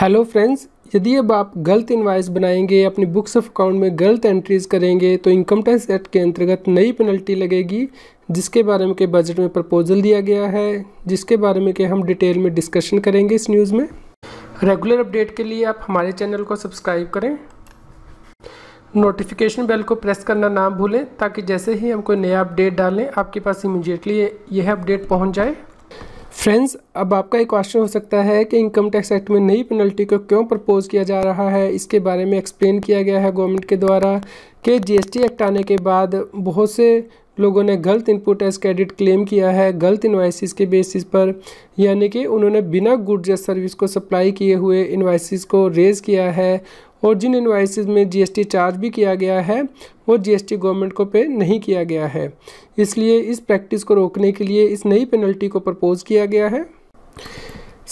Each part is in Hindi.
हेलो फ्रेंड्स यदि अब आप गलत इन्वाइस बनाएंगे अपनी बुक्स ऑफ अकाउंट में गलत एंट्रीज करेंगे तो इनकम टैक्स एक्ट के अंतर्गत नई पेनल्टी लगेगी जिसके बारे में के बजट में प्रपोजल दिया गया है जिसके बारे में के हम डिटेल में डिस्कशन करेंगे इस न्यूज़ में रेगुलर अपडेट के लिए आप हमारे चैनल को सब्सक्राइब करें नोटिफिकेशन बेल को प्रेस करना ना भूलें ताकि जैसे ही हम कोई नया अपडेट डालें आपके पास इमीजिएटली यह अपडेट पहुँच जाए फ्रेंड्स अब आपका एक क्वेश्चन हो सकता है कि इनकम टैक्स एक्ट में नई पेनल्टी को क्यों प्रपोज किया जा रहा है इसके बारे में एक्सप्लेन किया गया है गवर्नमेंट के द्वारा कि जीएसटी एक्ट आने के बाद बहुत से लोगों ने गलत इनपुट एज क्रेडिट क्लेम किया है गलत इन्वाइसिस के बेसिस पर यानी कि उन्होंने बिना गुड्स या सर्विस को सप्लाई किए हुए इन्वाइसिस को रेज़ किया है और जिन इन्वाइसिस में जीएसटी चार्ज भी किया गया है वो जीएसटी गवर्नमेंट को पे नहीं किया गया है इसलिए इस प्रैक्टिस को रोकने के लिए इस नई पेनल्टी को प्रपोज़ किया गया है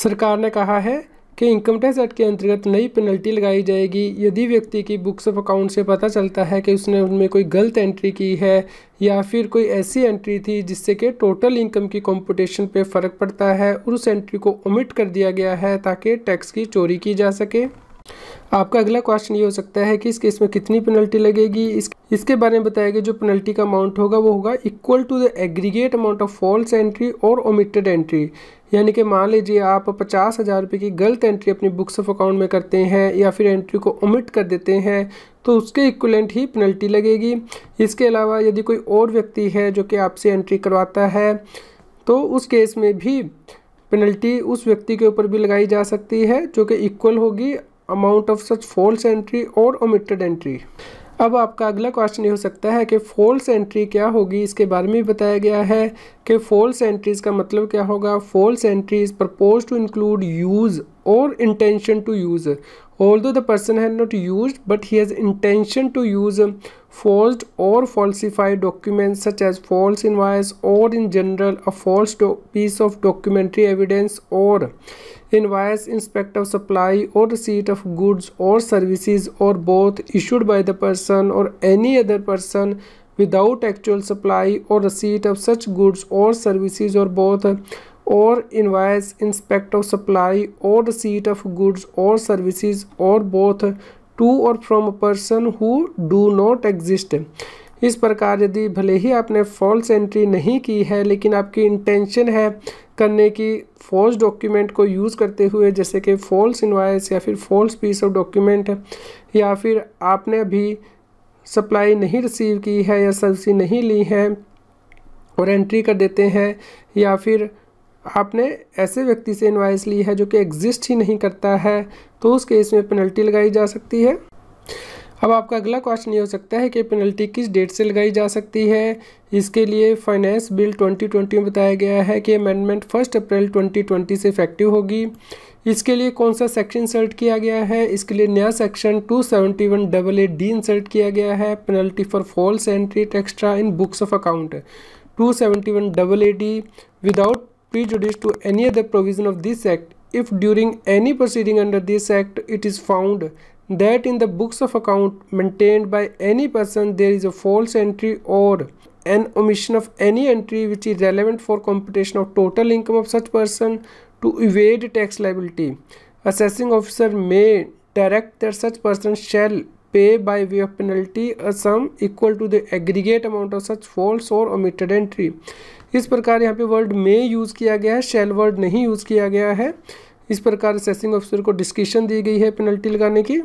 सरकार ने कहा है कि इनकम टैक्स एक्ट के अंतर्गत नई पेनल्टी लगाई जाएगी यदि व्यक्ति की बुक्स ऑफ अकाउंट से पता चलता है कि उसने उनमें कोई गलत एंट्री की है या फिर कोई ऐसी एंट्री थी जिससे कि टोटल इनकम की कंपटीशन पे फ़र्क पड़ता है और उस एंट्री को ओमिट कर दिया गया है ताकि टैक्स की चोरी की जा सके आपका अगला क्वेश्चन ये हो सकता है कि इस केस में कितनी पेनल्टी लगेगी इस इसके बारे में बताया गया जो पेनल्टी का अमाउंट होगा वो होगा equal to the aggregate amount of false entry or omitted entry यानी कि मान लीजिए आप पचास हज़ार रुपये की गलत एंट्री अपनी बुक्स ऑफ अकाउंट में करते हैं या फिर एंट्री को ओमिट कर देते हैं तो उसके इक्वलेंट ही पेनल्टी लगेगी इसके अलावा यदि कोई और व्यक्ति है जो कि आपसे एंट्री करवाता है तो उस केस में भी पेनल्टी उस व्यक्ति के ऊपर भी लगाई जा सकती है जो कि इक्वल होगी amount of such false entry or omitted entry अब आपका अगला क्वेश्चन ये हो सकता है कि फॉल्स एंट्री क्या होगी इसके बारे में बताया गया है कि फॉल्स एंट्रीज़ का मतलब क्या होगा false entries propose to include use or intention to use all the person has not use but he has intention to use forged or falsified documents such as false invoice or in general a false piece of documentary evidence or invoice inspect of supply or receipt of goods or services or both issued by the person or any other person without actual supply or receipt of such goods or services or both or invoice inspect of supply or receipt of goods or services or both to or from a person who do not exist इस प्रकार यदि भले ही आपने फॉल्स एंट्री नहीं की है लेकिन आपकी इंटेंशन है करने की फॉल्स डॉक्यूमेंट को यूज़ करते हुए जैसे कि फॉल्स इन्वाइस या फिर फॉल्स पीस ऑफ डॉक्यूमेंट या फिर आपने अभी सप्लाई नहीं रिसीव की है या सब्सिडी नहीं ली है और एंट्री कर देते हैं या फिर आपने ऐसे व्यक्ति से इन्वाइस ली है जो कि एग्जिस्ट ही नहीं करता है तो उस केस में पेनल्टी लगाई जा सकती है अब आपका अगला क्वेश्चन ये हो सकता है कि पेनल्टी किस डेट से लगाई जा सकती है इसके लिए फाइनेंस बिल 2020 में बताया गया है कि अमेंडमेंट फर्स्ट अप्रैल 2020 से इफेक्टिव होगी इसके लिए कौन सा सेक्शन इंसर्ट किया गया है इसके लिए नया section two seventy one double A D insert किया गया है penalty for false entry extra in books of account two seventy one double A D without prejudice to any other provision of this Act if during any proceeding under this Act it is found that in the books of account maintained by any person there is a false entry or an omission of any entry which is relevant for computation of total income of such person to evade tax liability. Assessing officer may direct that such person shall pay by way of penalty a equal to the aggregate amount of such false false or omitted इस प्रकार यहाँ पे वर्ड में यूज़ किया गया है शेल वर्ड नहीं यूज़ किया गया है इस प्रकार असेसिंग ऑफिसर को डिस्कशन दी गई है पेनल्टी लगाने की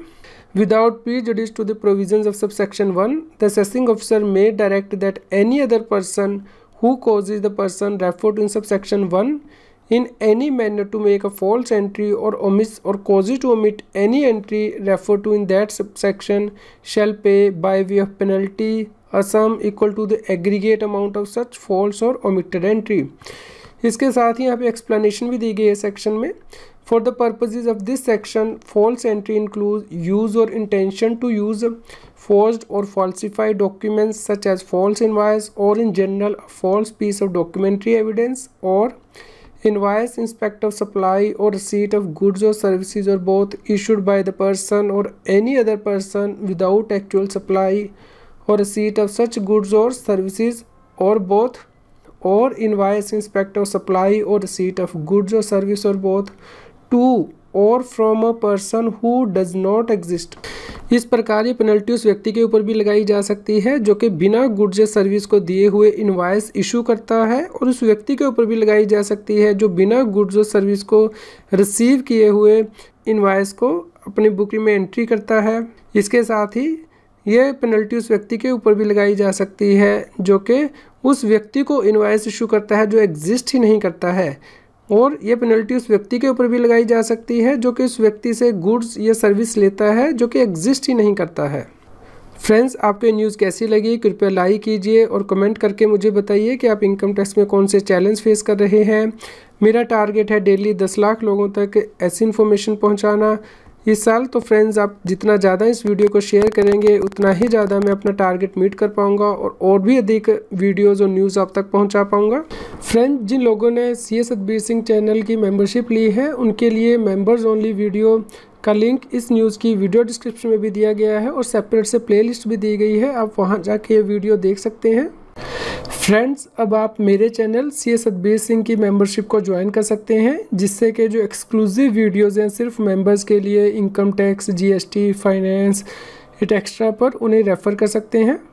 without prejudice to the provision of sub section one the assessing officer may direct that any other person who causes the person referred in sub section one in any manner to make a false entry or omits or causes to omit any entry refer to in that section shall pay by way of penalty Assam equal to the aggregate amount of such false or omitted entry इसके साथ ही यहाँ पे एक्सप्लेनेशन भी दी गई है सेक्शन में for the purposes of this section false entry includes use or intention to use forge or falsified documents such as false invoice or in general false piece of documentary evidence or Invoice inspect of supply or receipt of goods or services or both issued by the person or any other person without actual supply or receipt of such goods or services or both or invoice inspect of supply or receipt of goods or service or both to or from a person who does not exist इस प्रकार ये पेनल्टी उस व्यक्ति के ऊपर भी लगाई जा सकती है जो कि बिना गुड्स या सर्विस को दिए हुए इन्वाइस इशू करता है और उस व्यक्ति के ऊपर भी लगाई जा सकती है जो बिना गुड्स और सर्विस को रिसीव किए हुए इन्वाइस को अपनी बुकिंग में एंट्री करता है इसके साथ ही ये पेनल्टी उस व्यक्ति के ऊपर भी लगाई जा सकती है जो कि उस व्यक्ति को इन्वाइस इशू करता है जो एग्जिस्ट ही नहीं करता है और ये पेनल्टी उस व्यक्ति के ऊपर भी लगाई जा सकती है जो कि उस व्यक्ति से गुड्स या सर्विस लेता है जो कि एग्जिस्ट ही नहीं करता है फ्रेंड्स आपको ये न्यूज़ कैसी लगी कृपया लाइक कीजिए और कमेंट करके मुझे बताइए कि आप इनकम टैक्स में कौन से चैलेंज फेस कर रहे हैं मेरा टारगेट है डेली दस लाख लोगों तक ऐसी इन्फॉर्मेशन पहुँचाना इस साल तो फ्रेंड्स आप जितना ज़्यादा इस वीडियो को शेयर करेंगे उतना ही ज़्यादा मैं अपना टारगेट मीट कर पाऊँगा और और भी अधिक वीडियोज़ और न्यूज़ आप तक पहुँचा पाऊँगा फ्रेंड्स जिन लोगों ने C S Satbir Singh channel की मेंबरशिप ली है उनके लिए मेंबर्स ओनली वीडियो का लिंक इस न्यूज़ की वीडियो डिस्क्रिप्शन में भी दिया गया है और सेपरेट से प्ले भी दी गई है आप वहाँ जाके ये वीडियो देख सकते हैं फ्रेंड्स अब आप मेरे channel C S Satbir Singh की मेंबरशिप को ज्वाइन कर सकते हैं जिससे कि जो एक्सक्लूसिव वीडियोस हैं सिर्फ मेंबर्स के लिए income tax GST finance extra पर उन्हें रेफ़र कर सकते हैं